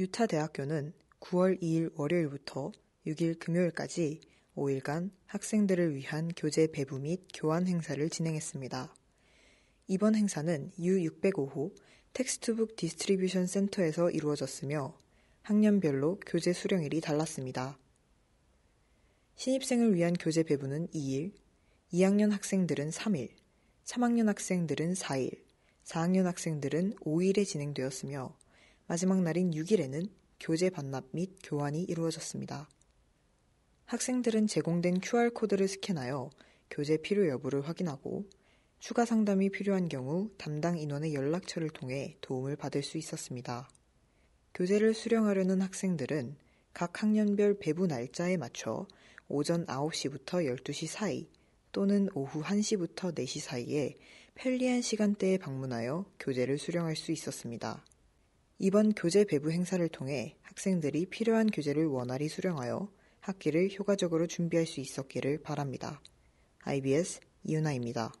유타 대학교는 9월 2일 월요일부터 6일 금요일까지 5일간 학생들을 위한 교재 배부 및 교환 행사를 진행했습니다. 이번 행사는 U605호 텍스트북 디스트리뷰션 센터에서 이루어졌으며 학년별로 교재 수령일이 달랐습니다. 신입생을 위한 교재 배부는 2일, 2학년 학생들은 3일, 3학년 학생들은 4일, 4학년 학생들은 5일에 진행되었으며 마지막 날인 6일에는 교재 반납 및 교환이 이루어졌습니다. 학생들은 제공된 QR코드를 스캔하여 교재 필요 여부를 확인하고 추가 상담이 필요한 경우 담당 인원의 연락처를 통해 도움을 받을 수 있었습니다. 교재를 수령하려는 학생들은 각 학년별 배부 날짜에 맞춰 오전 9시부터 12시 사이 또는 오후 1시부터 4시 사이에 편리한 시간대에 방문하여 교재를 수령할 수 있었습니다. 이번 교재 배부 행사를 통해 학생들이 필요한 교재를 원활히 수령하여 학기를 효과적으로 준비할 수 있었기를 바랍니다. IBS 이윤아입니다.